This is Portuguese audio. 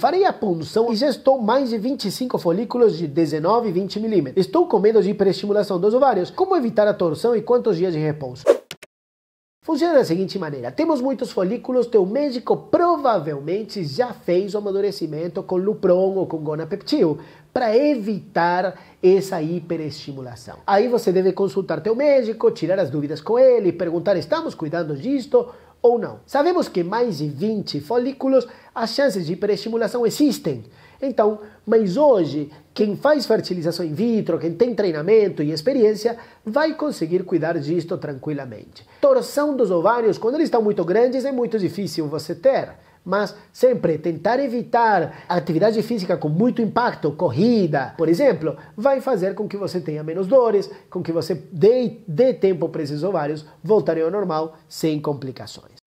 Farei a punção e já estou mais de 25 folículos de 19 e 20 milímetros. Estou com medo de hiperestimulação dos ovários. Como evitar a torção e quantos dias de repouso? Funciona da seguinte maneira: temos muitos folículos, teu médico provavelmente já fez o amadurecimento com Lupron ou com gonapeptil para evitar essa hiperestimulação. Aí você deve consultar teu médico, tirar as dúvidas com ele, perguntar: estamos cuidando disto? ou não. Sabemos que mais de 20 folículos, as chances de hiperestimulação existem. Então, mas hoje, quem faz fertilização in vitro, quem tem treinamento e experiência, vai conseguir cuidar disto tranquilamente. Torção dos ovários, quando eles estão muito grandes, é muito difícil você ter mas sempre tentar evitar atividade física com muito impacto, corrida, por exemplo, vai fazer com que você tenha menos dores, com que você dê, dê tempo para esses ovários voltarem ao normal sem complicações.